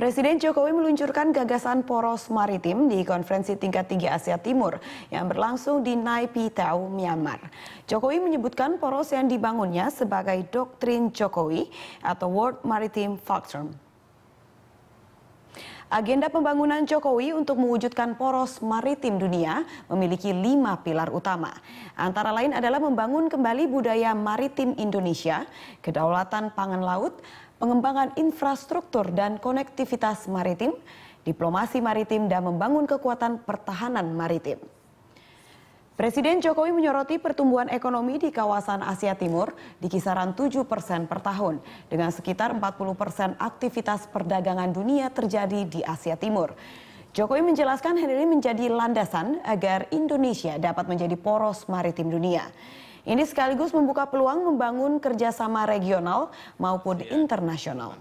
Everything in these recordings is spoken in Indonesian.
Presiden Jokowi meluncurkan gagasan poros maritim di konferensi tingkat tinggi Asia Timur yang berlangsung di Naypyidaw, Myanmar. Jokowi menyebutkan poros yang dibangunnya sebagai doktrin Jokowi atau World Maritime Forum. Agenda pembangunan Jokowi untuk mewujudkan poros maritim dunia memiliki lima pilar utama. Antara lain adalah membangun kembali budaya maritim Indonesia, kedaulatan pangan laut, pengembangan infrastruktur dan konektivitas maritim, diplomasi maritim, dan membangun kekuatan pertahanan maritim. Presiden Jokowi menyoroti pertumbuhan ekonomi di kawasan Asia Timur di kisaran 7 persen per tahun, dengan sekitar 40 persen aktivitas perdagangan dunia terjadi di Asia Timur. Jokowi menjelaskan hal ini menjadi landasan agar Indonesia dapat menjadi poros maritim dunia. Ini sekaligus membuka peluang membangun kerjasama regional maupun iya, internasional.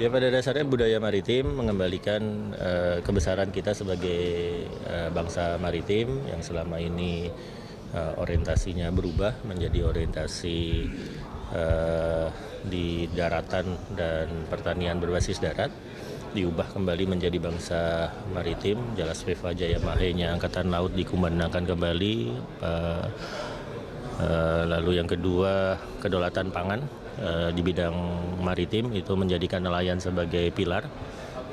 Ya pada dasarnya budaya maritim mengembalikan uh, kebesaran kita sebagai uh, bangsa maritim yang selama ini uh, orientasinya berubah menjadi orientasi uh, di daratan dan pertanian berbasis darat diubah kembali menjadi bangsa maritim jelas Viva Jaya Mahenya Angkatan Laut dikumandangkan kembali uh, uh, lalu yang kedua kedaulatan pangan Eh, di bidang maritim itu menjadikan nelayan sebagai pilar.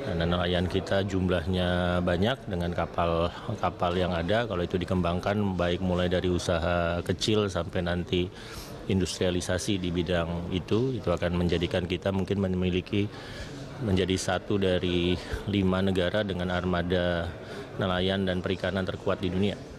Dan nelayan kita jumlahnya banyak dengan kapal-kapal yang ada. Kalau itu dikembangkan baik mulai dari usaha kecil sampai nanti industrialisasi di bidang itu, itu akan menjadikan kita mungkin memiliki menjadi satu dari lima negara dengan armada nelayan dan perikanan terkuat di dunia.